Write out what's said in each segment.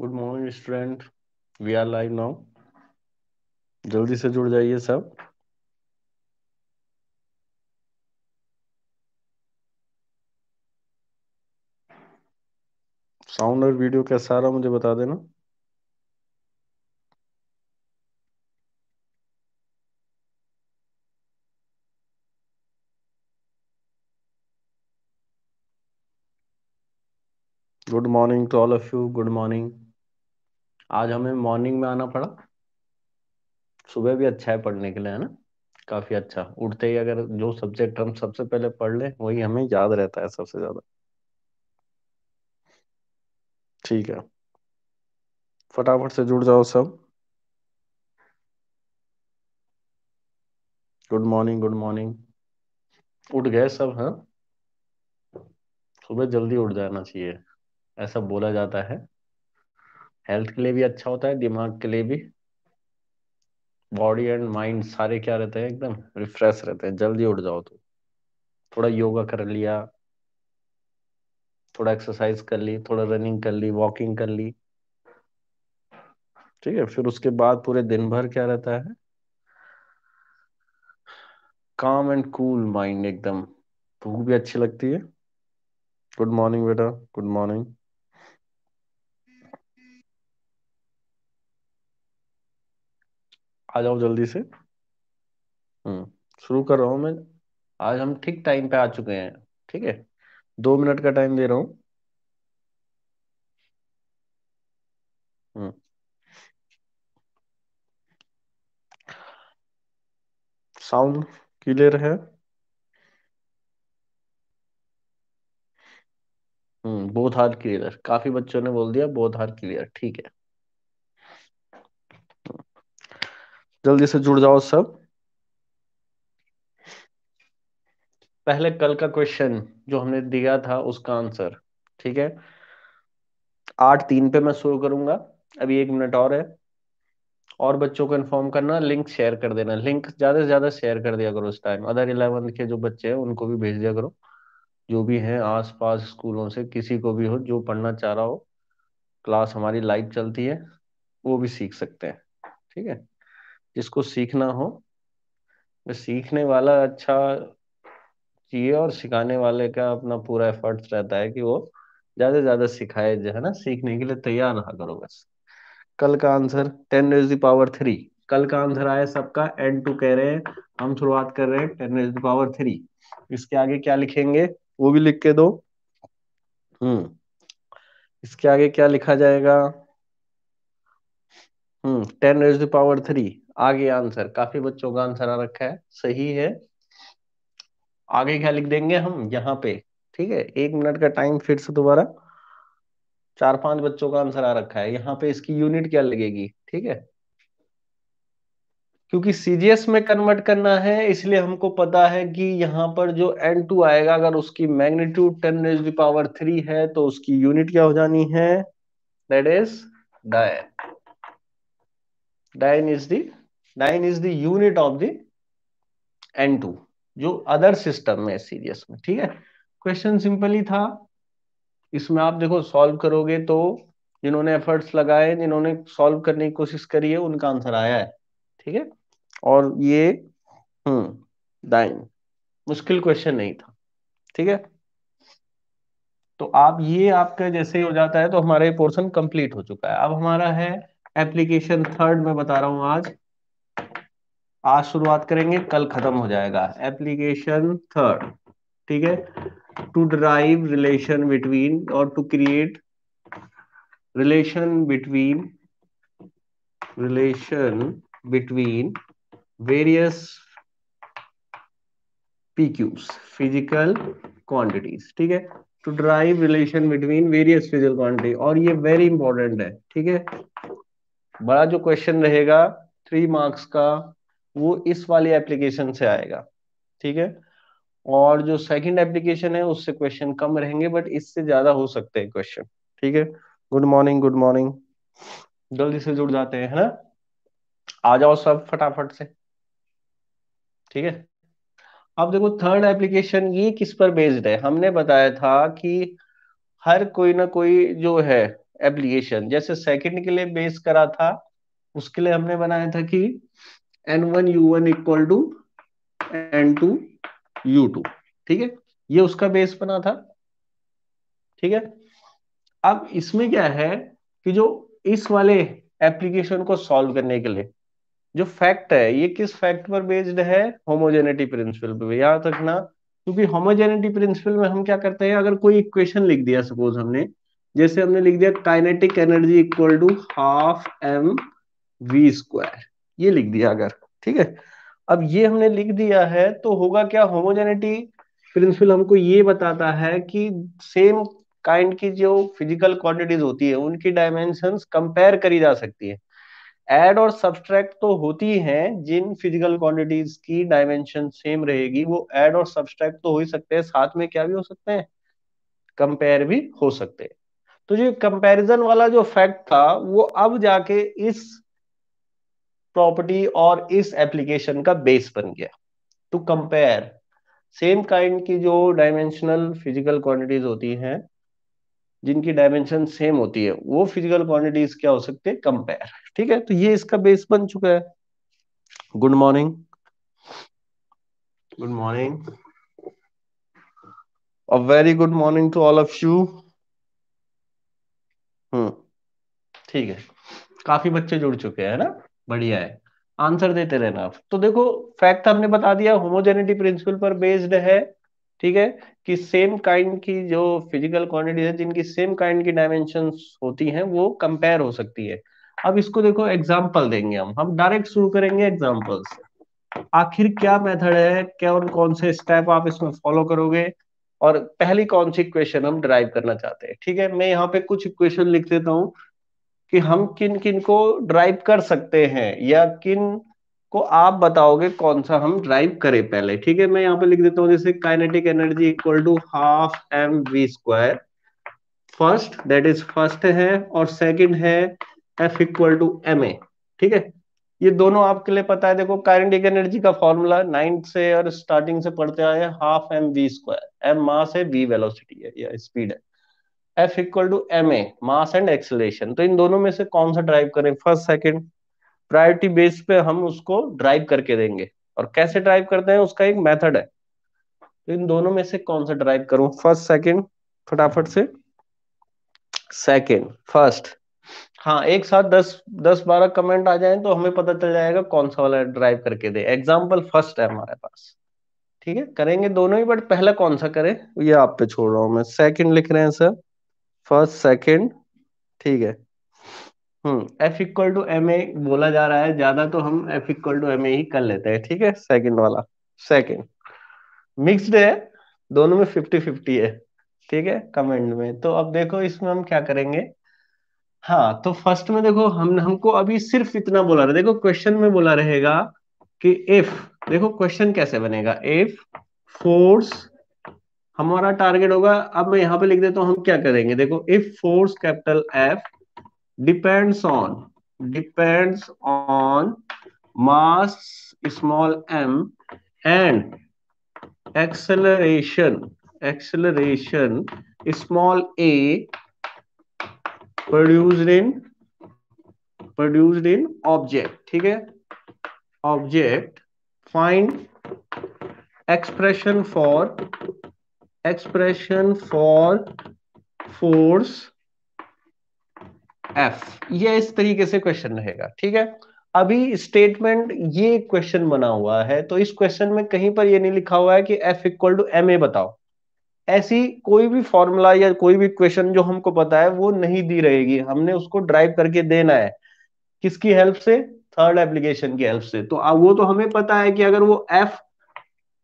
Good morning student we are live now जल्दी से जुड़ जाइए सब साउंड और वीडियो कैसा आ रहा मुझे बता देना good morning to all of you good morning आज हमें मॉर्निंग में आना पड़ा सुबह भी अच्छा है पढ़ने के लिए है ना काफी अच्छा उठते ही अगर जो सब्जेक्ट हम सबसे पहले पढ़ लें वही हमें याद रहता है सबसे ज्यादा ठीक है फटाफट से जुड़ जाओ सब गुड मॉर्निंग गुड मॉर्निंग उठ गए सब हाँ सुबह जल्दी उठ जाना चाहिए ऐसा बोला जाता है हेल्थ के लिए भी अच्छा होता है दिमाग के लिए भी बॉडी एंड माइंड सारे क्या रहते हैं एकदम रिफ्रेश रहते हैं जल्दी उठ जाओ तो थोड़ा योगा कर लिया थोड़ा एक्सरसाइज कर ली थोड़ा रनिंग कर ली वॉकिंग कर ली ठीक है फिर उसके बाद पूरे दिन भर क्या रहता है काम एंड कूल माइंड एकदम भूख भी अच्छी लगती है गुड मॉर्निंग बेटा गुड मॉर्निंग आ जाओ जल्दी से हम्म शुरू कर रहा हूँ मैं आज हम ठीक टाइम पे आ चुके हैं ठीक है दो मिनट का टाइम दे रहा हूँ साउंड हम्म। क्लियर है हम्म बोथ क्लियर काफी बच्चों ने बोल दिया बोथ हार क्लियर ठीक है जल्दी से जुड़ जाओ सब पहले कल का क्वेश्चन जो हमने दिया था उसका आंसर ठीक है आठ तीन पे मैं शुरू करूंगा अभी एक मिनट और है और बच्चों को इन्फॉर्म करना लिंक शेयर कर देना लिंक ज्यादा से ज्यादा शेयर कर दिया करो इस टाइम अदर इलेवंथ के जो बच्चे हैं उनको भी भेज दिया करो जो भी है आस पास स्कूलों से किसी को भी हो जो पढ़ना चाह रहा हो क्लास हमारी लाइव चलती है वो भी सीख सकते हैं ठीक है जिसको सीखना हो सीखने वाला अच्छा चाहिए और सिखाने वाले का अपना पूरा एफर्ट्स रहता है कि वो ज्यादा से ज्यादा सिखाए जो है ना सीखने के लिए तैयार रहा करो बस कल का answer ten raise the power three कल का आंसर आया सबका एन टू कह रहे हैं हम शुरुआत कर रहे हैं टेन रेज दावर थ्री इसके आगे क्या लिखेंगे वो भी लिख के दो हम्म इसके आगे क्या लिखा जाएगा hmm ten raise the power three आगे आंसर काफी बच्चों का आंसर आ रखा है सही है आगे क्या लिख देंगे हम यहाँ पे ठीक है एक मिनट का टाइम फिर से दोबारा चार पांच बच्चों का आंसर आ रखा है यहाँ पे इसकी यूनिट क्या लगेगी ठीक है क्योंकि सीजीएस में कन्वर्ट करना है इसलिए हमको पता है कि यहाँ पर जो एन टू आएगा अगर उसकी magnitude ten raise the power three है तो उसकी यूनिट क्या हो जानी है that is dyne dyne is the nine is the unit of the N two जो अदर सिस्टम में सीरियस में ठीक है क्वेश्चन सिंपल ही था इसमें आप देखो सॉल्व करोगे तो जिन्होंने एफर्ट्स लगाए जिन्होंने सॉल्व करने की कोशिश करी है उनका आंसर आया है ठीक है और ये हम्म दाइन मुश्किल क्वेश्चन नहीं था ठीक है तो आप ये आपका जैसे ही हो जाता है तो हमारा ये पोर्शन कंप्लीट हो चुका है अब हमारा है एप्लीकेशन थर्ड में बता रहा हूं आज आज शुरुआत करेंगे कल खत्म हो जाएगा एप्लीकेशन थर्ड ठीक है टू ड्राइव रिलेशन बिटवीन और to create relation between relation between various P PQs physical quantities ठीक है to derive relation between various physical quantity और ये वेरी इंपॉर्टेंट है ठीक है बड़ा जो क्वेश्चन रहेगा थ्री मार्क्स का वो इस वाले एप्लीकेशन से आएगा ठीक है और जो सेकंड एप्लीकेशन है उससे क्वेश्चन कम रहेंगे बट इससे ज्यादा हो सकते हैं क्वेश्चन ठीक है गुड मॉर्निंग गुड मॉर्निंग जल्दी से जुड़ जाते हैं है ना आ जाओ सब फटाफट से ठीक है अब देखो थर्ड एप्लीकेशन ये किस पर बेस्ड है हमने बताया था कि हर कोई ना कोई जो है एप्लीकेशन जैसे सेकंड के लिए बेस करा था उसके लिए हमने बनाया था कि N one U one equal to N two U two ठीक है ये उसका बेस बना था ठीक है अब इसमें क्या है कि जो इस वाले एप्लीकेशन को सॉल्व करने के लिए जो फैक्ट है ये किस फैक्ट पर बेस्ड है होमोजेनिटी प्रिंसिपल पर याद रखना क्योंकि होमोजेनिटी प्रिंसिपल में हम क्या करते हैं अगर कोई इक्वेशन लिख दिया सपोज हमने जैसे हमने लिख दिया kinetic energy equal to half M V square ये लिख दिया अगर ठीक है अब ये हमने लिख दिया है तो होगा क्या होमोजेनिटी प्रिंसिपल हमको ये बताता है कि सेम काइंड की जो फिजिकल क्वांटिटीज होती है उनकी डायमेंशन कंपेयर करी जा सकती है एड और सब्सट्रैक्ट तो होती है जिन फिजिकल क्वांटिटीज की डायमेंशन सेम रहेगी वो एड और सब्सट्रैक्ट तो हो ही सकते हैं साथ में क्या भी हो सकते हैं कंपेयर भी हो सकते हैं तो जो कंपैरिजन वाला जो फैक्ट था वो अब जाके इस प्रॉपर्टी और इस एप्लीकेशन का बेस बन गया टू कंपेयर सेम काइंड की जो डायमेंशनल फिजिकल क्वांटिटीज होती हैं जिनकी डायमेंशन सेम होती है वो फिजिकल क्वांटिटीज क्या हो सकते हैं कंपेयर ठीक है तो ये इसका बेस बन चुका है good morning good morning a very good morning to all of you hmm ठीक है काफी बच्चे जुड़ चुके हैं ना बढ़िया है आंसर देते रहना आप तो देखो फैक्ट हमने बता दिया होमोजेनिटी प्रिंसिपल पर बेस्ड है ठीक है कि सेम काइंड की जो फिजिकल क्वांटिटी है जिनकी सेम काइंड की डायमेंशन होती हैं वो कंपेयर हो सकती है अब इसको देखो एग्जाम्पल देंगे हम हम डायरेक्ट शुरू करेंगे एग्जाम्पल आखिर क्या मेथड है क्या और कौन से स्टेप आप इसमें फॉलो करोगे और पहली कौन सी इक्वेशन हम ड्राइव करना चाहते हैं ठीक है मैं यहाँ पे कुछ इक्वेशन लिख देता हूँ कि हम किन किन को ड्राइव कर सकते हैं या किन को आप बताओगे कौन सा हम ड्राइव करें पहले ठीक है मैं यहाँ पे लिख देता हूँ जैसे kinetic energy equal to half M V square first that is first है और सेकंड है F equal to M A ठीक है ये दोनों आपके लिए पता है देखो काइनेटिक एनर्जी का फॉर्मूला नाइन्थ से और स्टार्टिंग से पढ़ते आए half M V square M mass है वी वेलोसिटी है या स्पीड है F equal to M A mass and acceleration तो इन दोनों में से कौन सा ड्राइव करें फर्स्ट सेकेंड प्रायोरिटी बेस पे हम उसको ड्राइव करके देंगे और कैसे ड्राइव करते हैं उसका एक मेथड है तो इन दोनों में से कौन सा ड्राइव करूं फर्स्ट सेकेंड फटाफट से सेकेंड फर्स्ट हाँ एक साथ दस दस बारह कमेंट आ जाए तो हमें पता चल जाएगा कौन सा वाला ड्राइव करके दे एग्जाम्पल फर्स्ट है हमारे पास ठीक है करेंगे दोनों ही बट पहला कौन सा करें ये आप पे छोड़ रहा हूं मैं सेकंड लिख रहे हैं सर फर्स्ट सेकंड ठीक है hmm F equal to M A बोला जा रहा है ज्यादा तो हम F equal to M A ही कर लेते हैं ठीक है सेकंड वाला सेकंड मिक्सड है दोनों में फिफ्टी फिफ्टी है ठीक है कमेंट में तो अब देखो इसमें हम क्या करेंगे हाँ तो फर्स्ट में देखो हम हमको अभी सिर्फ इतना बोला रहे देखो क्वेश्चन में बोला रहेगा कि इफ देखो क्वेश्चन कैसे बनेगा इफ फोर्स हमारा टारगेट होगा अब मैं यहां पे लिख देता हूं हम क्या करेंगे देखो if force capital F depends on depends on mass small M and acceleration acceleration small A produced in produced in object ठीक है object find expression for expression for force F ये इस तरीके से क्वेश्चन रहेगा ठीक है अभी स्टेटमेंट ये क्वेश्चन बना हुआ है तो इस क्वेश्चन में कहीं पर ये नहीं लिखा हुआ है कि F equal to M A बताओ ऐसी कोई भी फॉर्मूला या कोई भी क्वेश्चन जो हमको पता है वो नहीं दी रहेगी हमने उसको ड्राइव करके देना है किसकी हेल्प से थर्ड एप्लीकेशन की हेल्प से तो वो तो हमें पता है कि अगर वो एफ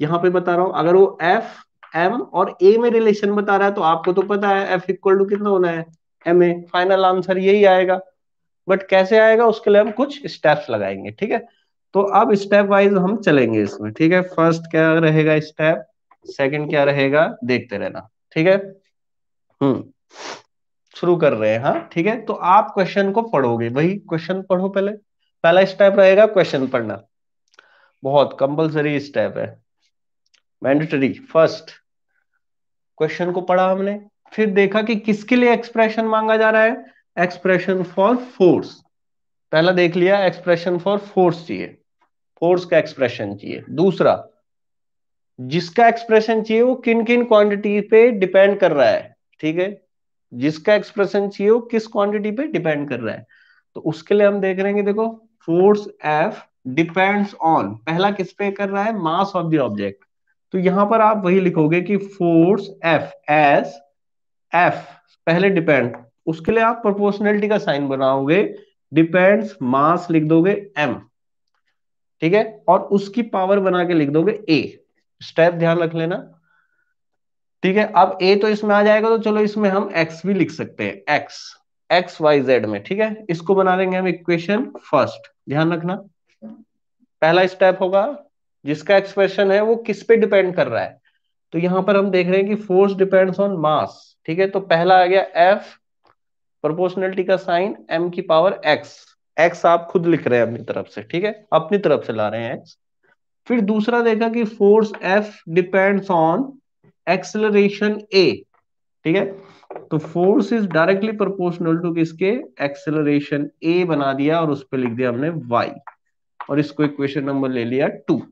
यहां पे बता रहा हूं अगर वो एफ एम और ए में रिलेशन बता रहा है तो आपको तो पता है एफ इक्वल टू कितना होना है एम ए फाइनल आंसर यही आएगा बट कैसे आएगा उसके लिए हम कुछ स्टेप्स लगाएंगे ठीक है तो अब स्टेप वाइज हम चलेंगे इसमें ठीक है फर्स्ट क्या रहेगा स्टेप सेकंड क्या रहेगा देखते रहना ठीक है हम्म शुरू कर रहे हैं हाँ ठीक है तो आप क्वेश्चन को पढ़ोगे वही क्वेश्चन पढ़ो पहले पहला स्टेप रहेगा क्वेश्चन पढ़ना बहुत कंपलसरी स्टेप है मैंडेटरी फर्स्ट क्वेश्चन को पढ़ा हमने फिर देखा कि किसके लिए एक्सप्रेशन मांगा जा रहा है एक्सप्रेशन फॉर फोर्स पहला देख लिया एक्सप्रेशन फॉर फोर्स चाहिए फोर्स का एक्सप्रेशन चाहिए दूसरा जिसका एक्सप्रेशन चाहिए वो किन किन क्वांटिटी पे डिपेंड कर रहा है ठीक है जिसका एक्सप्रेशन चाहिए वो किस क्वांटिटी पे डिपेंड कर रहा है तो उसके लिए हम देख रहे हैं कि देखो फोर्स एफ डिपेंड्स ऑन पहला किस पे कर रहा है मास ऑफ द ऑब्जेक्ट तो यहां पर आप वही लिखोगे कि फोर्स एफ एस एफ पहले डिपेंड उसके लिए आप प्रोपोर्शनलिटी का साइन बनाओगे डिपेंड्स मास लिख दोगे एम ठीक है और उसकी पावर बना के लिख दोगे ए स्टेप ध्यान रख लेना ठीक है अब ए तो इसमें आ जाएगा तो चलो इसमें हम एक्स भी लिख सकते हैं एक्स एक्स वाई जेड में ठीक है इसको बना लेंगे हम इक्वेशन फर्स्ट ध्यान रखना पहला स्टेप होगा जिसका एक्सप्रेशन है वो किस पे डिपेंड कर रहा है तो यहां पर हम देख रहे हैं कि फोर्स डिपेंड्स ऑन मास ठीक है तो पहला आ गया एफ प्रोपोर्शनलिटी का साइन एम की पावर एक्स एक्स आप खुद लिख रहे हैं अपनी तरफ से ठीक है अपनी तरफ से ला रहे हैं एक्स फिर दूसरा देखा कि force F depends on acceleration A ठीक है तो force is directly proportional to किसके एक्सेलरेशन ए बना दिया और उस पर लिख दिया हमने वाई और इसको इक्वेशन नंबर ले लिया टू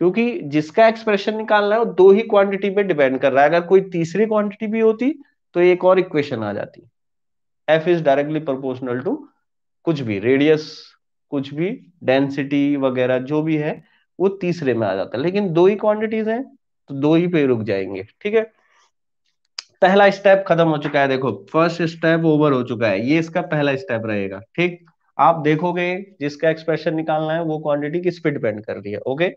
क्योंकि जिसका एक्सप्रेशन निकालना है वो दो ही क्वांटिटी पे डिपेंड कर रहा है अगर कोई तीसरी क्वांटिटी भी होती तो एक और इक्वेशन आ जाती F is directly proportional to कुछ भी रेडियस कुछ भी डेंसिटी वगैरह जो भी है वो तीसरे में आ जाता है लेकिन दो ही क्वांटिटीज हैं तो दो ही पे रुक जाएंगे ठीक है पहला स्टेप खत्म हो चुका है देखो फर्स्ट स्टेप ओवर हो चुका है ये इसका पहला स्टेप रहेगा ठीक आप देखोगे जिसका एक्सप्रेशन निकालना है वो क्वांटिटी किस पे डिपेंड कर रही है ओके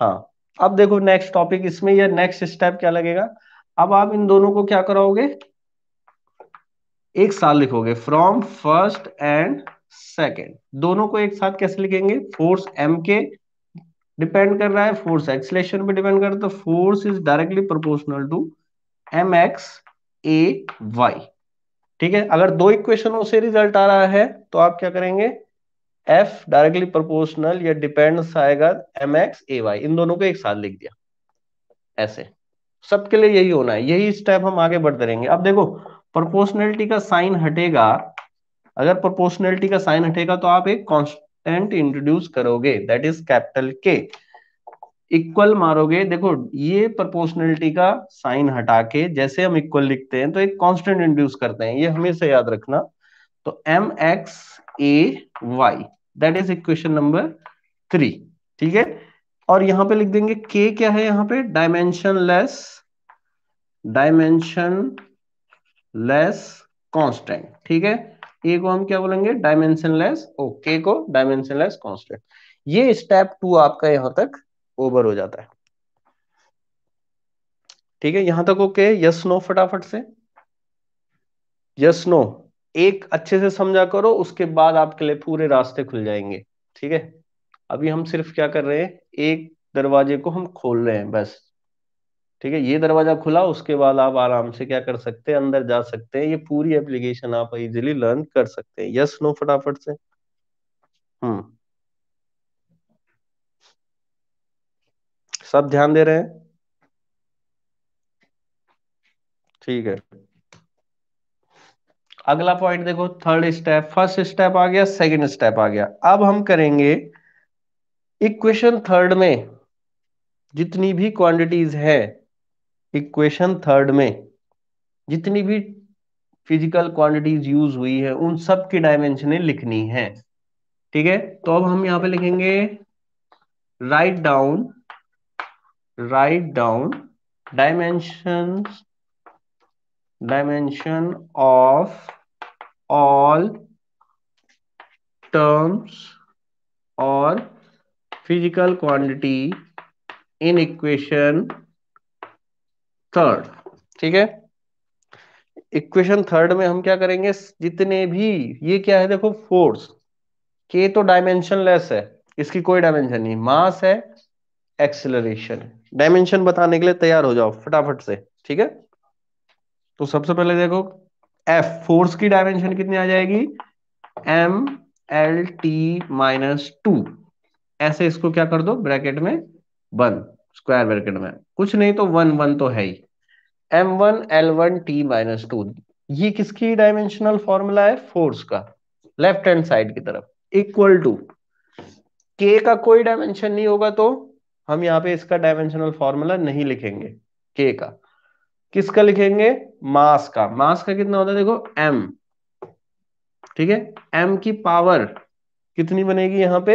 हाँ अब देखो नेक्स्ट टॉपिक इसमें यह नेक्स्ट स्टेप क्या लगेगा अब आप इन दोनों को क्या कराओगे एक साल लिखोगे फ्रॉम फर्स्ट एंड सेकेंड दोनों को एक साथ कैसे लिखेंगे फोर्स एम के डिपेंड कर रहा है फोर्स एक्सलेशन पे डिपेंड कर रहा है तो force is directly proportional to M X A Y ठीक है अगर दो इक्वेशनों से रिजल्ट आ रहा है तो आप क्या करेंगे एफ डायरेक्टली प्रोपोर्शनल या डिपेंड्स आएगा एम एक्स ए वाई इन दोनों को एक साथ लिख दिया ऐसे सबके लिए यही होना है यही स्टेप हम आगे बढ़ते रहेंगे अब देखो प्रोपोर्शनलिटी का साइन हटेगा अगर प्रोपोर्शनलिटी का साइन हटेगा तो आप एक कांस्टेंट इंट्रोड्यूस करोगे that is capital K equal मारोगे देखो ये प्रोपोर्शनलिटी का साइन हटा के जैसे हम इक्वल लिखते हैं तो एक कांस्टेंट इंट्रोड्यूस करते हैं ये हमेशा याद रखना तो M X A Y that is equation number three ठीक है और यहां पे लिख देंगे के क्या है यहां पे dimensionless dimensionless constant ठीक है ए को हम क्या बोलेंगे डायमेंशन लेस ओके को डायमेंशन लेस कॉन्स्टेंट ये स्टेप टू आपका यहां तक ओवर हो जाता है ठीक है यहां तक ओके यस नो फटाफट से यस नो एक अच्छे से समझा करो उसके बाद आपके लिए पूरे रास्ते खुल जाएंगे ठीक है अभी हम सिर्फ क्या कर रहे हैं एक दरवाजे को हम खोल रहे हैं बस ठीक है ये दरवाजा खुला उसके बाद आप आराम से क्या कर सकते हैं अंदर जा सकते हैं ये पूरी एप्लीकेशन आप इजिली लर्न कर सकते हैं यस नो फटाफट से हम्म सब ध्यान दे रहे हैं ठीक है अगला पॉइंट देखो थर्ड स्टेप फर्स्ट स्टेप आ गया सेकंड स्टेप आ गया अब हम करेंगे इक्वेशन थर्ड में जितनी भी क्वांटिटीज है इक्वेशन थर्ड में जितनी भी फिजिकल क्वांटिटीज यूज हुई है उन सब की डायमेंशन लिखनी है ठीक है तो अब हम यहां पे लिखेंगे right down right down dimensions dimension of all terms or physical quantity in equation third ठीक है इक्वेशन थर्ड में हम क्या करेंगे जितने भी ये क्या है देखो फोर्स के तो डायमेंशन लेस है इसकी कोई डायमेंशन नहीं मास है एक्सेलरेशन डायमेंशन बताने के लिए तैयार हो जाओ फटाफट से ठीक है तो सबसे पहले देखो एफ फोर्स की डायमेंशन कितनी आ जाएगी M L T minus two ऐसे इसको क्या कर दो ब्रैकेट में वन स्क्वायर ब्रैकेट में कुछ नहीं तो वन वन तो है ही M one L one T minus two ये किसकी डायमेंशनल फॉर्मूला है फोर्स का लेफ्ट हैंड साइड की तरफ इक्वल टू के का कोई डायमेंशन नहीं होगा तो हम यहाँ पे इसका डायमेंशनल फॉर्मूला नहीं लिखेंगे के का किसका लिखेंगे मास का मास का कितना होता है देखो एम ठीक है एम की पावर कितनी बनेगी यहां पे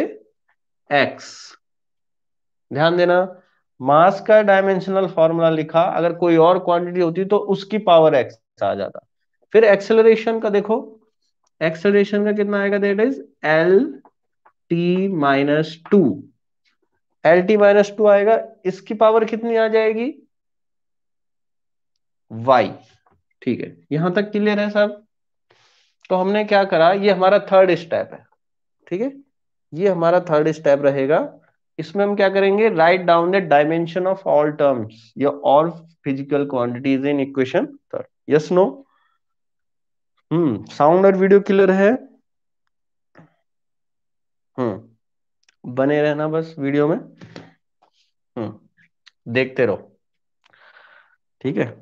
एक्स ध्यान देना मास का डायमेंशनल फॉर्मूला लिखा अगर कोई और क्वांटिटी होती तो उसकी पावर एक्स आ जाता फिर एक्सेलरेशन का देखो एक्सेलरेशन का कितना आएगा that is L T minus two L T minus two आएगा इसकी पावर कितनी आ जाएगी वाई ठीक है यहां तक क्लियर है सब तो हमने क्या करा ये हमारा थर्ड स्टेप है ठीक है ये हमारा थर्ड स्टेप रहेगा इसमें हम क्या करेंगे right down the dimension of all terms या all physical quantities in equation third yes no hmm sound और वीडियो क्लियर है हम्म बने रहना बस वीडियो में हम्म देखते रहो ठीक है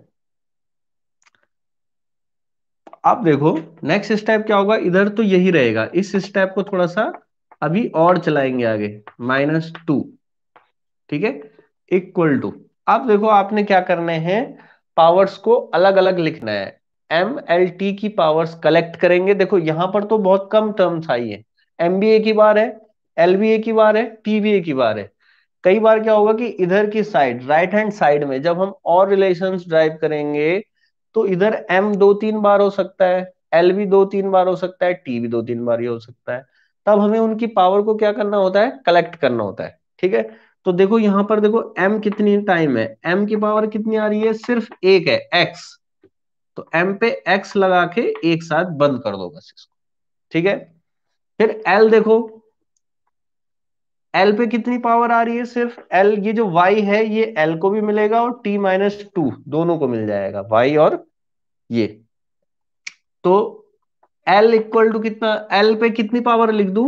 अब देखो नेक्स्ट स्टेप क्या होगा इधर तो यही रहेगा इस स्टेप को थोड़ा सा अभी और चलाएंगे आगे माइनस टू ठीक है इक्वल टू अब देखो आपने क्या करने हैं पावर्स को अलग अलग लिखना है एम एल टी की पावर्स कलेक्ट करेंगे देखो यहां पर तो बहुत कम टर्म्स आई है एम बी ए की बार है एल बी ए की बार है टी बी ए की बार है कई बार क्या होगा कि इधर की साइड राइट हैंड साइड में जब हम और रिलेशन ड्राइव करेंगे तो इधर एम दो तीन बार हो सकता है एल भी दो तीन बार हो सकता है टी भी दो तीन बार ही हो सकता है तब हमें उनकी पावर को क्या करना होता है कलेक्ट करना होता है ठीक है तो देखो यहां पर देखो m कितनी टाइम है m की पावर कितनी आ रही है सिर्फ एक है x तो m पे x लगा के एक साथ बंद कर दो बस इसको ठीक है फिर l देखो एल पे कितनी पावर आ रही है सिर्फ एल ये जो वाई है ये एल को भी मिलेगा और टी माइनस टू दोनों को मिल जाएगा वाई और ये तो एल इक्वल टू कितना एल पे कितनी पावर लिख दू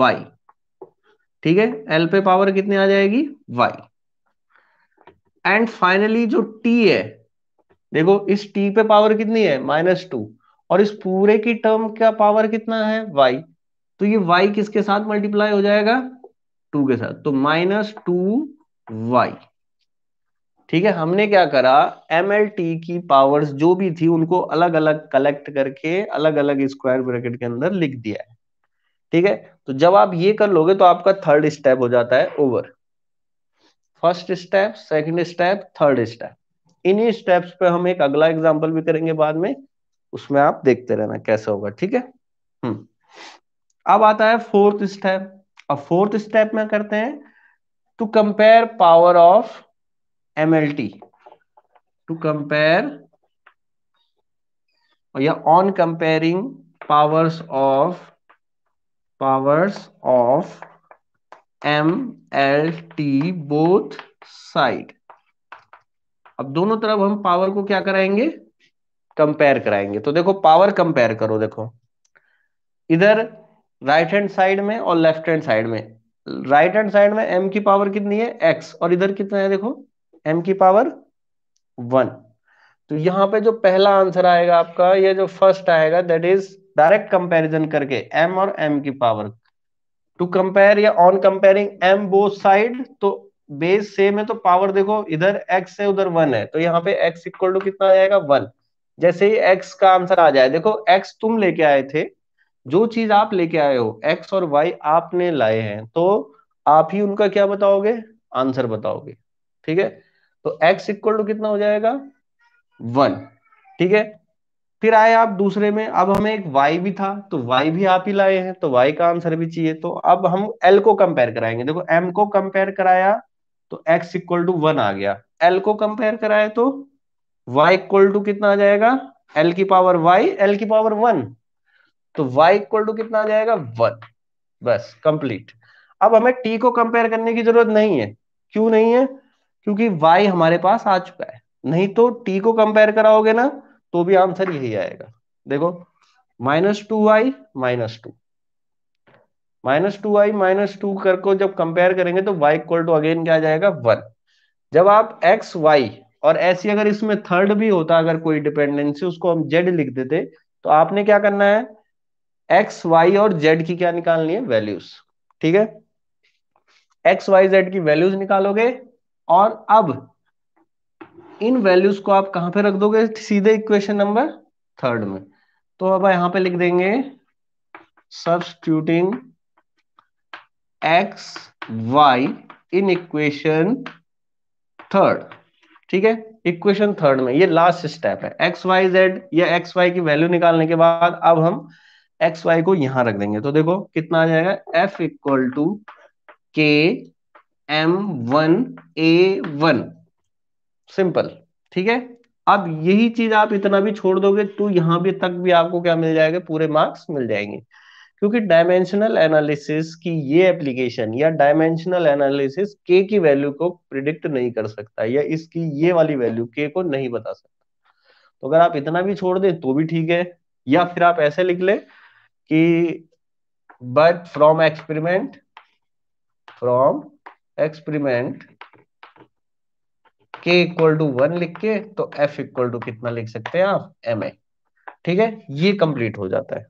वाई ठीक है एल पे पावर कितनी आ जाएगी वाई एंड फाइनली जो टी है देखो इस टी पे पावर कितनी है माइनस टू और इस पूरे की टर्म का पावर कितना है वाई तो ये वाई किसके साथ मल्टीप्लाई हो जाएगा टू के साथ तो माइनस टू वाई ठीक है हमने क्या करा एम एल टी की पावर्स जो भी थी उनको अलग अलग कलेक्ट करके अलग अलग स्क्वायर ब्रैकेट के अंदर लिख दिया है ठीक है तो जब आप ये कर लोगे तो आपका थर्ड स्टेप हो जाता है over first step second step third step इन्हीं स्टेप्स पे हम एक अगला एग्जांपल भी करेंगे बाद में उसमें आप देखते रहना कैसा होगा ठीक है हम्म अब आता है फोर्थ स्टेप अब फोर्थ स्टेप में करते हैं to compare power of M L T to compare या on comparing powers of powers of M L T both side अब दोनों तरफ हम पावर को क्या कराएंगे कंपेयर कराएंगे तो देखो पावर कंपेयर करो देखो इधर राइट हैंड साइड में और लेफ्ट हैंड साइड में राइट हैंड साइड में m की पावर कितनी है एक्स और इधर कितना है देखो m की पावर वन तो यहाँ पे जो पहला आंसर आएगा आपका ये जो फर्स्ट आएगा दैट इज डायरेक्ट कंपैरिजन करके एम और एम की पावर टू कंपेयर या on comparing M both side तो बेस सेम है तो पावर देखो इधर एक्स है उधर वन है तो यहाँ पे एक्स इक्वल टू कितना आएगा वन जैसे ही एक्स का आंसर आ जाए देखो एक्स तुम लेके आए थे जो चीज आप लेके आए हो एक्स और वाई आपने लाए हैं तो आप ही उनका क्या बताओगे आंसर बताओगे ठीक है तो एक्स इक्वल टू कितना हो जाएगा वन ठीक है फिर आए आप दूसरे में अब हमें एक वाई भी था तो वाई भी आप ही लाए हैं तो वाई का आंसर भी चाहिए तो अब हम एल को कंपेयर कराएंगे देखो एम को कंपेयर कराया तो एक्स इक्वल टू वन आ गया एल को कंपेयर कराए तो वाई इक्वल टू कितना आ जाएगा एल की पावर वाई एल की पावर वन तो y इक्वल टू कितना आ जाएगा वन बस कंप्लीट अब हमें t को कंपेयर करने की जरूरत नहीं है क्यों नहीं है क्योंकि y हमारे पास आ चुका है नहीं तो t को कंपेयर कराओगे ना तो भी आंसर यही आएगा देखो minus two Y minus two minus two Y minus two कर को जब कंपेयर करेंगे तो y इक्वल टू अगेन क्या आ जाएगा वन जब आप एक्स वाई और ऐसी अगर इसमें थर्ड भी होता अगर कोई डिपेंडेंसी उसको हम जेड लिख देते तो आपने क्या करना है एक्स वाई और जेड की क्या निकालनी है वैल्यूज ठीक है एक्स वाई जेड की वैल्यूज निकालोगे और अब इन वैल्यूज को आप कहां पे रख दोगे सीधे इक्वेशन नंबर थर्ड में तो अब यहां पे लिख देंगे substituting X Y in equation third ठीक है इक्वेशन थर्ड में ये लास्ट स्टेप है एक्स वाई जेड या एक्स वाई की वैल्यू निकालने के बाद अब हम एक्स वाई को यहां रख देंगे तो देखो कितना आ जाएगा F equal to K M one A one simple ठीक है अब यही चीज आप इतना भी छोड़ दोगे तो यहां भी तक भी आपको क्या मिल जाएगा पूरे मार्क्स मिल जाएंगे क्योंकि डायमेंशनल एनालिसिस की ये एप्लीकेशन या डायमेंशनल एनालिसिस के की वैल्यू को प्रिडिक्ट नहीं कर सकता या इसकी ये वाली वैल्यू के को नहीं बता सकता तो अगर आप इतना भी छोड़ दें तो भी ठीक है या फिर आप ऐसे लिख ले कि but from experiment from experiment K equal to one लिख के तो एफ इक्वल टू कितना लिख सकते हैं आप एम ए ठीक है ये कंप्लीट हो जाता है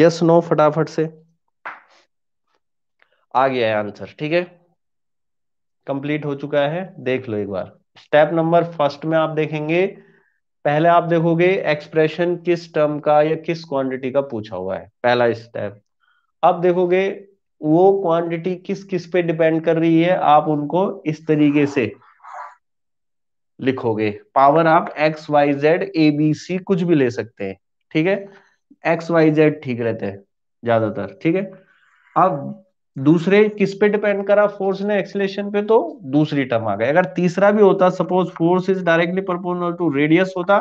यस yes, नो no, फटाफट से आ गया है आंसर ठीक है कंप्लीट हो चुका है देख लो एक बार स्टेप नंबर फर्स्ट में आप देखेंगे पहले आप देखोगे एक्सप्रेशन किस टर्म का या किस क्वांटिटी का पूछा हुआ है पहला स्टेप अब देखोगे वो क्वांटिटी किस किस पे डिपेंड कर रही है आप उनको इस तरीके से लिखोगे पावर आप X Y Z A B C कुछ भी ले सकते हैं ठीक है एक्स वाई जेड ठीक रहते हैं ज्यादातर ठीक है अब दूसरे किस पे डिपेंड करा फोर्स ने एक्सलेशन पे तो दूसरी टर्म आ गई अगर तीसरा भी होता suppose force is directly proportional to radius होता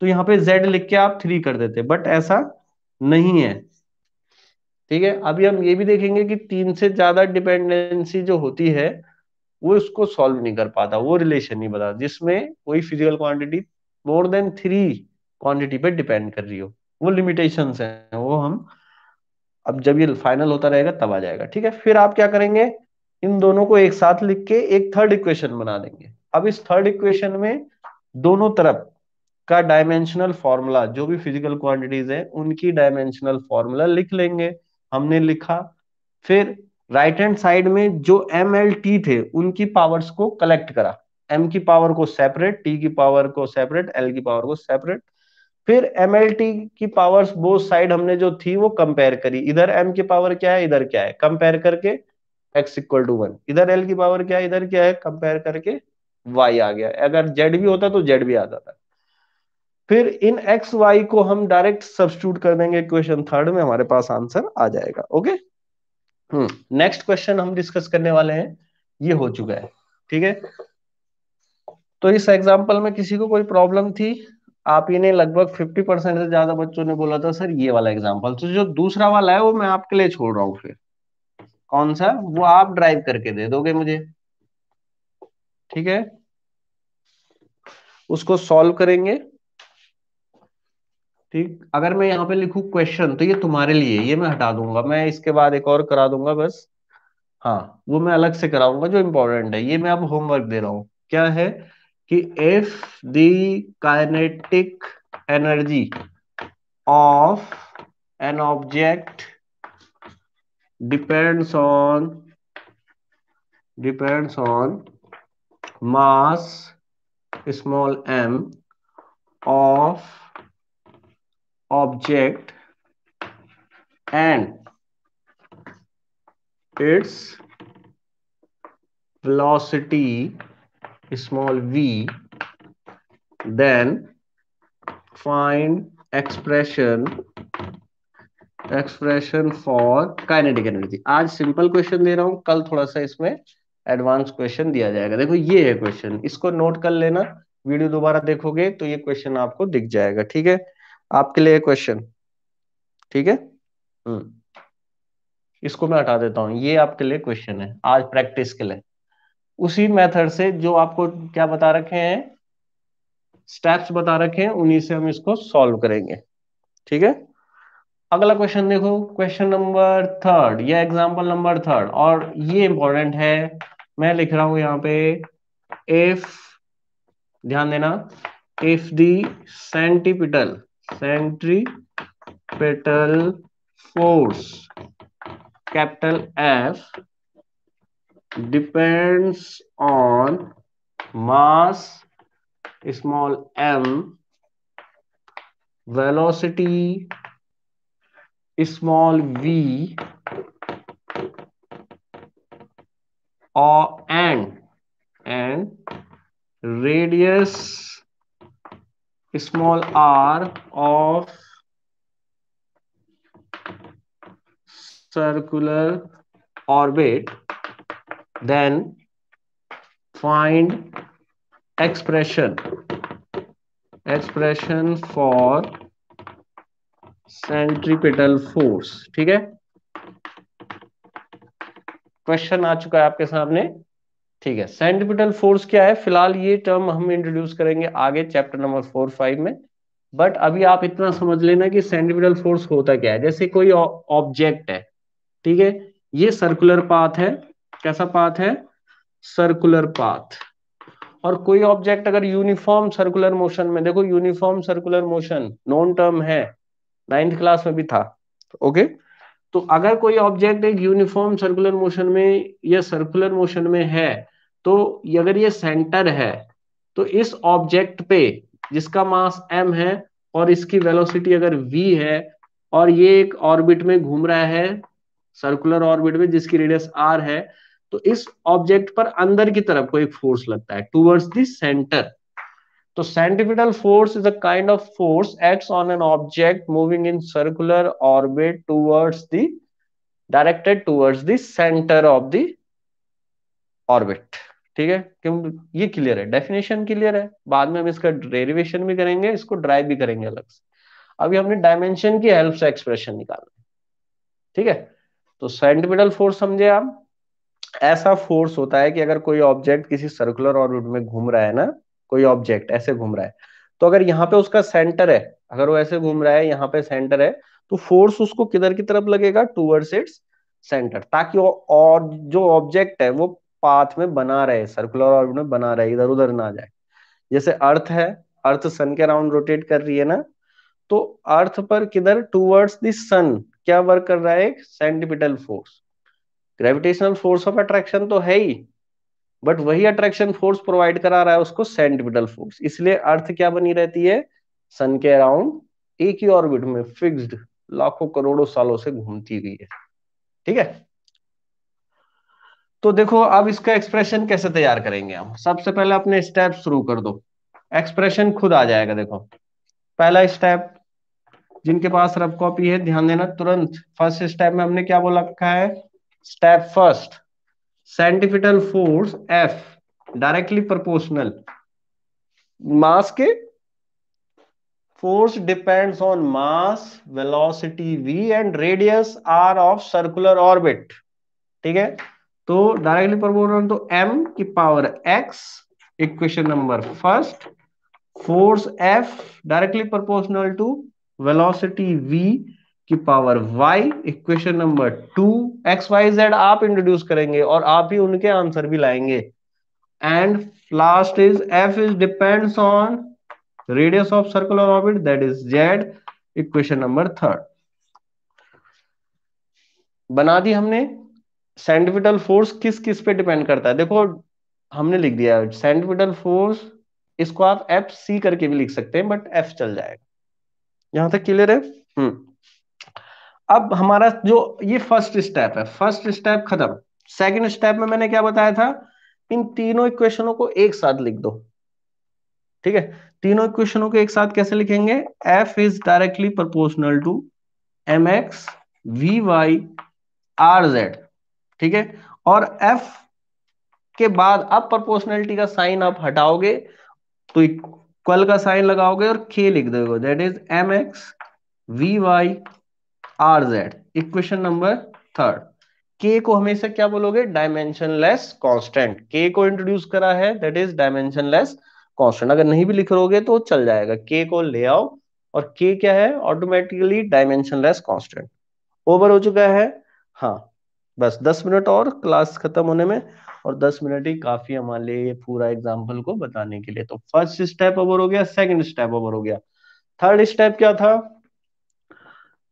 तो यहाँ पे जेड लिख के आप थ्री कर देते बट ऐसा नहीं है ठीक है अभी हम ये भी देखेंगे कि तीन से ज्यादा डिपेंडेंसी जो होती है वो उसको सॉल्व नहीं कर पाता वो रिलेशन नहीं बता जिसमें कोई physical quantity more than three quantity पे डिपेंड कर रही हो वो लिमिटेशन है वो हम अब जब ये फाइनल होता रहेगा तब आ जाएगा ठीक है फिर आप क्या करेंगे इन दोनों को एक साथ लिख के एक थर्ड इक्वेशन बना देंगे अब इस थर्ड इक्वेशन में दोनों तरफ का डायमेंशनल फॉर्मूला जो भी फिजिकल क्वांटिटीज है उनकी डायमेंशनल फॉर्मूला लिख लेंगे हमने लिखा फिर राइट हैंड साइड में जो एम एल टी थे उनकी पावर्स को कलेक्ट करा एम की पावर को सेपरेट टी की पावर को सेपरेट एल की पावर को सेपरेट फिर एम की पावर्स बोथ साइड हमने जो थी वो कंपेयर करी इधर एम की पावर क्या है इधर क्या है कंपेयर करके एक्स इक्वल टू वन इधर एल की पावर क्या है इधर क्या है कंपेयर करके वाई आ गया अगर जेड भी होता तो जेड भी आ जाता फिर इन एक्स वाई को हम डायरेक्ट सब्सिट्यूट कर देंगे क्वेश्चन थर्ड में हमारे पास आंसर आ जाएगा ओके नेक्स्ट क्वेश्चन हम डिस्कस करने वाले हैं ये हो चुका है ठीक है तो इस एग्जाम्पल में किसी को कोई प्रॉब्लम थी आप ही ने लगभग फिफ्टी परसेंट से ज्यादा बच्चों ने बोला था सर ये वाला एग्जाम्पल तो जो दूसरा वाला है वो मैं आपके लिए छोड़ रहा हूँ फिर कौन सा वो आप ड्राइव करके दे दोगे मुझे ठीक है उसको सॉल्व करेंगे ठीक अगर मैं यहाँ पे लिखू क्वेश्चन तो ये तुम्हारे लिए ये मैं हटा दूंगा मैं इसके बाद एक और करा दूंगा बस हाँ वो मैं अलग से कराऊंगा जो इम्पोर्टेंट है ये मैं अब होमवर्क दे रहा हूँ क्या है कि if the kinetic energy of an object depends on depends on mass small M of object and its velocity small v then find expression expression for kinetic energy आज सिंपल क्वेश्चन दे रहा हूं कल थोड़ा सा इसमें एडवांस क्वेश्चन दिया जाएगा देखो ये है क्वेश्चन इसको नोट कर लेना वीडियो दोबारा देखोगे तो ये क्वेश्चन आपको दिख जाएगा ठीक है आपके लिए क्वेश्चन ठीक है हम्म। इसको मैं हटा देता हूँ ये आपके लिए क्वेश्चन है आज प्रैक्टिस के लिए उसी मेथड से जो आपको क्या बता रखे हैं स्टेप्स बता रखे हैं उन्हीं से हम इसको सॉल्व करेंगे ठीक है अगला क्वेश्चन देखो क्वेश्चन नंबर थर्ड या एग्जाम्पल नंबर थर्ड और ये इंपॉर्टेंट है मैं लिख रहा हूं यहां पे इफ ध्यान देना if the centripetal centripetal force capital F depends on mass small m velocity small v or and and radius small r of circular orbit then find expression expression for centripetal force ठीक है question आ चुका है आपके सामने ठीक है centripetal force क्या है फिलहाल ये टर्म हम इंट्रोड्यूस करेंगे आगे चैप्टर नंबर फोर फाइव में बट अभी आप इतना समझ लेना कि सेंट्रीपिटल फोर्स होता क्या है जैसे कोई ऑब्जेक्ट है ठीक है ये सर्कुलर पाथ है कैसा पाथ है सर्कुलर पाथ और कोई ऑब्जेक्ट अगर यूनिफॉर्म सर्कुलर मोशन में देखो uniform circular motion known term है नाइन्थ क्लास में भी था ओके तो अगर कोई ऑब्जेक्ट एक यूनिफॉर्म सर्कुलर मोशन में या सर्कुलर मोशन में है तो अगर ये सेंटर है तो इस ऑब्जेक्ट पे जिसका मास m है और इसकी वेलोसिटी अगर v है और ये एक ऑर्बिट में घूम रहा है सर्कुलर ऑर्बिट में जिसकी रेडियस r है तो इस ऑब्जेक्ट पर अंदर की तरफ को एक फोर्स लगता है टूवर्ड्स द सेंटर तो centripetal force is a kind of force acts on an object moving in circular orbit towards the directed towards the centre of the orbit ठीक है क्यों ये क्लियर है डेफिनेशन क्लियर है बाद में हम इसका डेरिवेशन भी करेंगे इसको ड्राइव भी करेंगे अलग से अभी हमने डायमेंशन की हेल्प से एक्सप्रेशन निकाला ठीक है तो सेंटिमिटल फोर्स समझे आप ऐसा फोर्स होता है कि अगर कोई ऑब्जेक्ट किसी सर्कुलर ऑर्बिट में घूम रहा है ना कोई ऑब्जेक्ट ऐसे घूम रहा है तो अगर यहाँ पे उसका सेंटर है अगर वो ऐसे घूम रहा है यहाँ पे सेंटर है तो फोर्स उसको किधर की तरफ लगेगा टूवर्ड्स इट्स सेंटर ताकि वो और जो ऑब्जेक्ट है वो पाथ में बना रहे सर्कुलर ऑर्बिट में बना रहे इधर उधर ना जाए जैसे अर्थ है अर्थ सन के अराउंड रोटेट कर रही है ना तो अर्थ पर किधर टूवर्ड्स द सन क्या वर्क कर रहा है एक centripetal force gravitational force of attraction तो है ही बट वही अट्रैक्शन फोर्स प्रोवाइड करा रहा है उसको सेंटिपिटल फोर्स इसलिए अर्थ क्या बनी रहती है सन के अराउंड एक ही ऑर्बिट में फिक्स्ड लाखों करोड़ों सालों से घूमती हुई है ठीक है तो देखो अब इसका एक्सप्रेशन कैसे तैयार करेंगे हम सबसे पहले अपने स्टेप शुरू कर दो एक्सप्रेशन खुद आ जाएगा देखो पहला स्टेप जिनके पास रफ कॉपी है ध्यान देना तुरंत फर्स्ट स्टेप में हमने क्या बोला रखा है step first centripetal force f directly proportional mass ke force depends on mass velocity v and radius r of circular orbit theek hai to directly proportional to m ki power x equation number first force f directly proportional to velocity v की power Y equation number two X Y Z आप introduce करेंगे और आप ही उनके answer भी लाएंगे and last is F is depends on radius of circular orbit that is Z equation number third बना दी हमने सेंटिपिटल फोर्स किस किस पे डिपेंड करता है देखो हमने लिख दिया सेंटिपिटल फोर्स इसको आप एफ सी करके भी लिख सकते हैं बट एफ चल जाएगा यहां तक क्लियर है हम्म अब हमारा जो ये फर्स्ट स्टेप है फर्स्ट स्टेप खत्म सेकंड स्टेप में मैंने क्या बताया था इन तीनों इक्वेशनों को एक साथ लिख दो ठीक है तीनों इक्वेशनों को एक साथ कैसे लिखेंगे f is directly proportional to M X V Y R Z ठीक है और एफ के बाद अब प्रोपोर्शनलिटी का साइन आप हटाओगे तो इक्वल का साइन लगाओगे और के लिख दोगे that is M X V Y R Z equation number third K को हमेशा क्या बोलोगे डायमेंशन लेस कॉन्स्टेंट के को इंट्रोड्यूस करा है दैट इज लेस कॉन्स्टेंट अगर नहीं भी लिख रोगे तो चल जाएगा के को ले आओ और के क्या है ऑटोमेटिकली लेस कॉन्स्टेंट ओवर हो चुका है हाँ बस दस मिनट और क्लास खत्म होने में और दस मिनट ही काफी हमारे लिए पूरा एग्जाम्पल को बताने के लिए तो फर्स्ट स्टेप ओवर हो गया सेकेंड स्टेप ओवर हो गया थर्ड स्टेप क्या था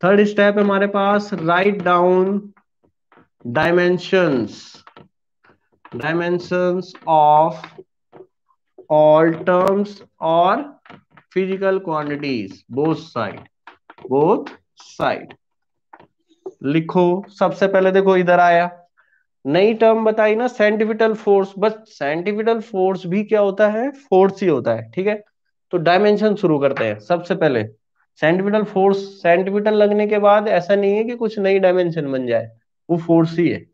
थर्ड स्टेप हमारे पास right down dimensions dimensions of all terms और physical quantities both side both side लिखो सबसे पहले देखो इधर आया नई टर्म बताई ना सेंटिफिटल फोर्स बस सेंटिफिटल फोर्स भी क्या होता है फोर्स ही होता है ठीक है तो डायमेंशन शुरू करते हैं सबसे पहले सेंटिपिटल फोर्स सेंटिपिटल लगने के बाद ऐसा नहीं है कि कुछ नई डायमेंशन बन जाए वो फोर्स ही है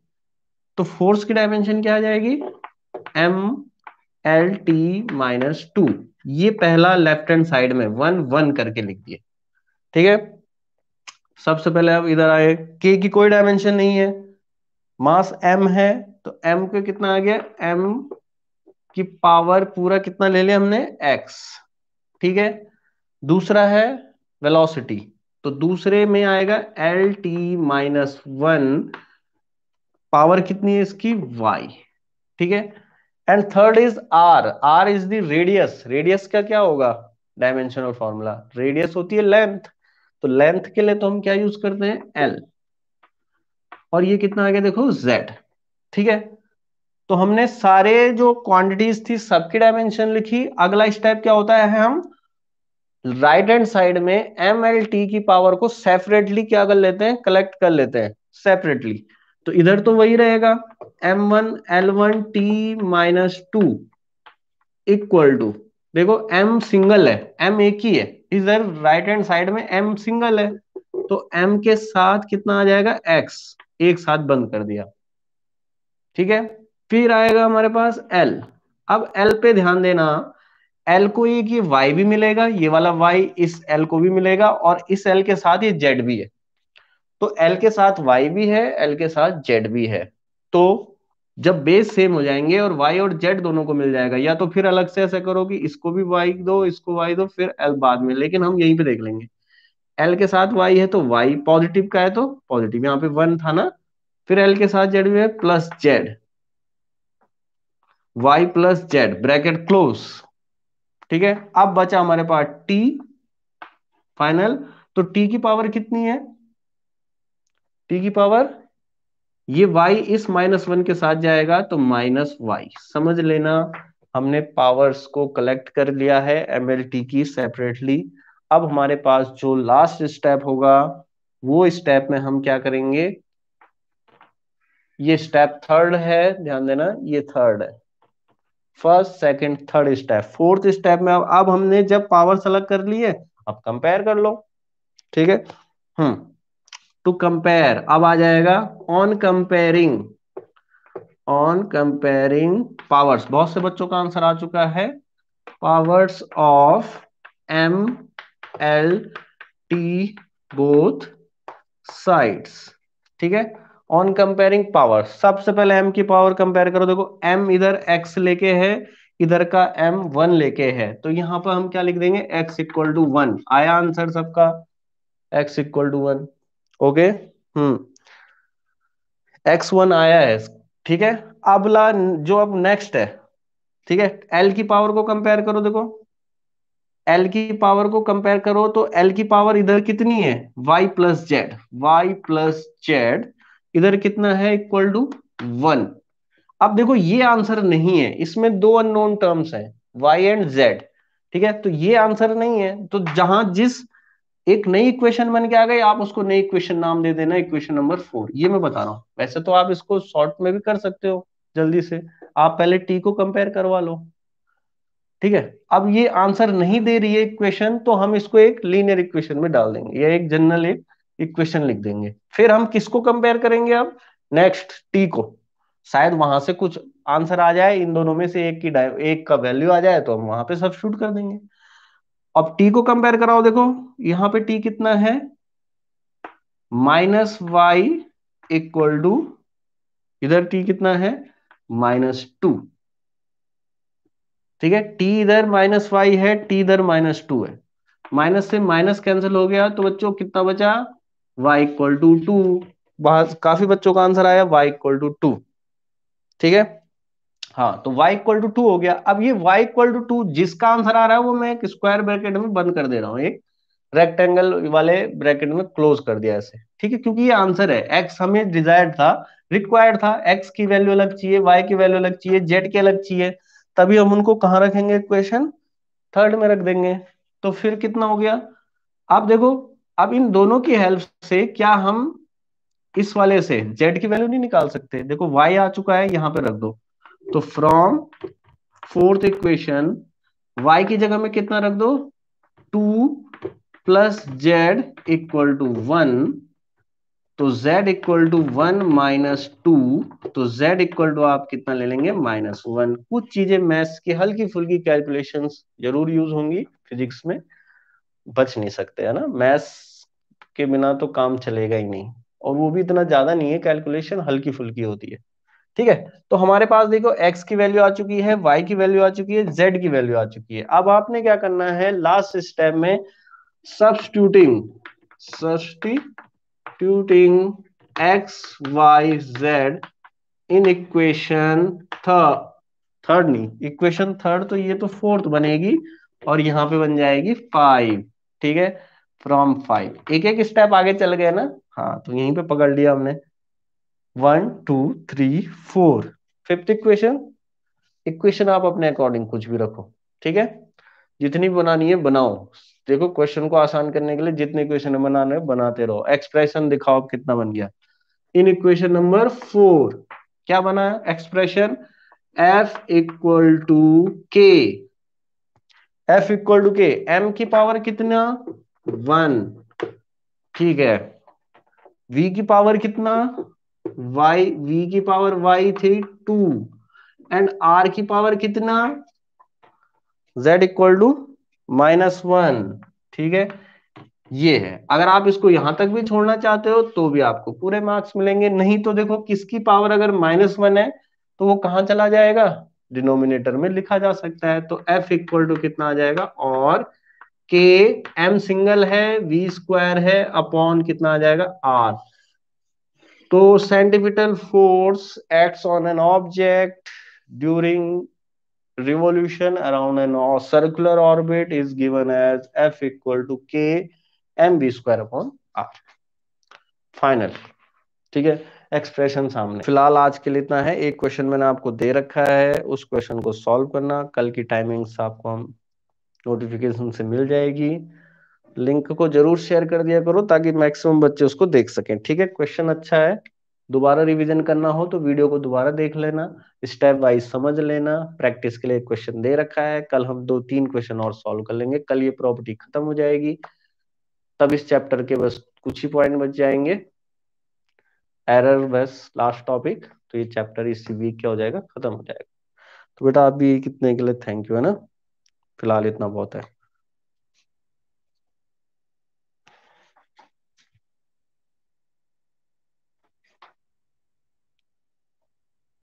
तो फोर्स की डायमेंशन क्या आ जाएगी M L T minus two ये पहला लेफ्ट हैंड साइड में वन वन करके लिख दिए ठीक है सबसे पहले अब इधर आए के की कोई डायमेंशन नहीं है मास एम है तो एम का कितना आ गया एम की पावर पूरा कितना ले लिया हमने एक्स ठीक है दूसरा है वेलोसिटी तो दूसरे में आएगा L T minus one power कितनी है इसकी वाई ठीक है and third is R R is the radius radius का क्या होगा डायमेंशन और फॉर्मूला रेडियस होती है लेंथ तो लेंथ के लिए तो हम क्या यूज करते हैं एल और ये कितना आ गया देखो जेड ठीक है तो हमने सारे जो क्वांटिटीज थी सबकी डायमेंशन लिखी अगला स्टेप क्या होता है हम राइट हैंड साइड में एम एल टी की पावर को सेपरेटली क्या कर लेते हैं कलेक्ट कर लेते हैं सेपरेटली तो इधर तो वही रहेगा M one L one T minus two equal to देखो एम सिंगल है एम एक ही है इधर राइट हैंड साइड में एम सिंगल है तो एम के साथ कितना आ जाएगा एक्स एक साथ बंद कर दिया ठीक है फिर आएगा हमारे पास एल अब एल पे ध्यान देना एल को एक ये वाई भी मिलेगा ये वाला वाई इस एल को भी मिलेगा और इस एल के साथ ये जेड भी है तो एल के साथ वाई भी है एल के साथ जेड भी है तो जब बेस सेम हो जाएंगे और वाई और जेड दोनों को मिल जाएगा या तो फिर अलग से ऐसा करो कि इसको भी वाई दो इसको वाई दो फिर एल बाद में लेकिन हम यहीं पे देख लेंगे एल के साथ वाई है तो वाई पॉजिटिव का है तो पॉजिटिव यहाँ पे वन था ना फिर एल के साथ जेड भी है plus Z Y plus Z bracket close ठीक है अब बचा हमारे पास टी फाइनल तो टी की पावर कितनी है टी की पावर ये y इस माइनस वन के साथ जाएगा तो माइनस वाई समझ लेना हमने पावर्स को कलेक्ट कर लिया है एम एल टी की सेपरेटली अब हमारे पास जो लास्ट स्टेप होगा वो स्टेप में हम क्या करेंगे ये स्टेप थर्ड है ध्यान देना ये थर्ड है first second third step fourth step में अब अब हमने जब पावर सेलेक्ट कर ली है अब कंपेयर कर लो ठीक है हम्म टू कंपेयर अब आ जाएगा on comparing on comparing powers बहुत से बच्चों का आंसर आ चुका है powers of M L T both sides ठीक है ऑन कंपेयरिंग पावर सबसे पहले एम की पावर कंपेयर करो देखो एम इधर एक्स लेके है इधर का एम वन लेके है तो यहाँ पर हम क्या लिख देंगे एक्स इक्वल टू वन आया आंसर सबका X equal to one okay hmm X one आया है ठीक है अब ला जो अब नेक्स्ट है ठीक है एल की पावर को कंपेयर करो देखो एल की पावर को कंपेयर करो तो एल की पावर इधर कितनी है Y plus Z Y plus Z इधर कितना है इक्वल टू वन अब देखो ये आंसर नहीं है इसमें दो अननोन टर्म्स है वाई एंड जेड ठीक है तो ये आंसर नहीं है तो जहां जिस एक नई इक्वेशन बन के आ गई आप उसको नई इक्वेशन नाम दे देना इक्वेशन नंबर फोर ये मैं बता रहा हूं वैसे तो आप इसको शॉर्ट में भी कर सकते हो जल्दी से आप पहले टी को कंपेयर करवा लो ठीक है अब ये आंसर नहीं दे रही है इक्वेशन तो हम इसको एक लीनियर इक्वेशन में डाल देंगे या एक जनरल एक इक्वेशन लिख देंगे फिर हम किसको कंपेयर करेंगे अब नेक्स्ट टी को शायद वहां से कुछ आंसर आ जाए इन दोनों में से एक की एक का वैल्यू आ जाए तो हम वहां पे शूट कर देंगे अब टी को कंपेयर कराओ देखो यहां पे टी कितना है माइनस वाई इक्वल टू इधर टी कितना है माइनस टू ठीक है टी इधर माइनस वाई है टी इधर माइनस टू है माइनस से माइनस कैंसिल हो गया तो बच्चों कितना बचा y इक्वल टू टू बहुत काफी बच्चों का आंसर आया y इक्वल टू टू ठीक है हाँ तो y इक्वल टू टू हो गया अब ये y इक्वल टू टू जिसका आंसर आ रहा है वो मैं एक स्क्वायर ब्रैकेट में बंद कर दे रहा हूँ एक रेक्टेंगल वाले ब्रैकेट में क्लोज कर दिया ऐसे ठीक है क्योंकि ये आंसर है x हमें डिजायर्ड था रिक्वायर्ड था x की वैल्यू अलग चाहिए y की वैल्यू अलग चाहिए जेड की अलग चाहिए तभी हम उनको कहाँ रखेंगे क्वेश्चन थर्ड में रख देंगे तो फिर कितना हो गया आप देखो अब इन दोनों की हेल्प से क्या हम इस वाले से जेड की वैल्यू नहीं निकाल सकते देखो वाई आ चुका है यहां पे रख दो तो फ्रॉम फोर्थ इक्वेशन वाई की जगह में कितना रख दो two plus Z equal to one तो z equal to one minus two तो z इक्वल टू आप कितना ले लेंगे माइनस वन कुछ चीजें मैथ्स की हल्की फुल्की कैलकुलेशंस जरूर यूज होंगी फिजिक्स में बच नहीं सकते है ना मैथ्स के बिना तो काम चलेगा ही नहीं और वो भी इतना ज्यादा नहीं है कैलकुलेशन हल्की फुल्की होती है ठीक है तो हमारे पास देखो x की वैल्यू आ चुकी है y की वैल्यू आ चुकी है z की वैल्यू आ चुकी है अब आपने क्या करना है लास्ट स्टेप में substituting substituting x y z in equation third third नहीं इक्वेशन थर्ड तो ये तो फोर्थ बनेगी और यहां पे बन जाएगी फाइव ठीक है फ्रॉम फाइव एक एक स्टेप आगे चल गए ना हाँ तो यहीं पे पकड़ लिया हमने one two three four fifth equation equation आप अपने अकॉर्डिंग कुछ भी रखो ठीक है जितनी बनानी है बनाओ देखो क्वेश्चन को आसान करने के लिए जितने क्वेश्चन बनाने बनाते रहो एक्सप्रेशन दिखाओ कितना बन गया इन इक्वेशन नंबर फोर क्या बना expression F equal to K F equal to K M की पावर कितना वन ठीक है v की पावर कितना y v की पावर y थी टू एंड r की पावर कितना z equal to minus one ठीक है ये है अगर आप इसको यहां तक भी छोड़ना चाहते हो तो भी आपको पूरे मार्क्स मिलेंगे नहीं तो देखो किसकी पावर अगर माइनस वन है तो वो कहां चला जाएगा डिनोमिनेटर में लिखा जा सकता है तो f इक्वल टू कितना आ जाएगा और के एम सिंगल है वी स्क्वायर है अपॉन कितना आ जाएगा आर तो centripetal force acts on an object during revolution around an circular orbit is given as F equal to K M B square upon R final ठीक है expression सामने फिलहाल आज के लिए इतना है एक क्वेश्चन मैंने आपको दे रखा है उस क्वेश्चन को सॉल्व करना कल की टाइमिंग्स आपको हम नोटिफिकेशन से मिल जाएगी लिंक को जरूर शेयर कर दिया करो ताकि मैक्सिमम बच्चे उसको देख सकें ठीक है क्वेश्चन अच्छा है दोबारा रिवीजन करना हो तो वीडियो को दोबारा देख लेना स्टेप वाइज समझ लेना प्रैक्टिस के लिए क्वेश्चन दे रखा है कल हम दो तीन क्वेश्चन और सॉल्व कर लेंगे कल ये प्रॉपर्टी खत्म हो जाएगी तब इस चैप्टर के बस कुछ ही पॉइंट बच जाएंगे एरर बस लास्ट टॉपिक तो ये चैप्टर इसी वीक क्या हो जाएगा खत्म हो जाएगा तो बेटा आप भी कितने के लिए थैंक यू है ना filialit në vote.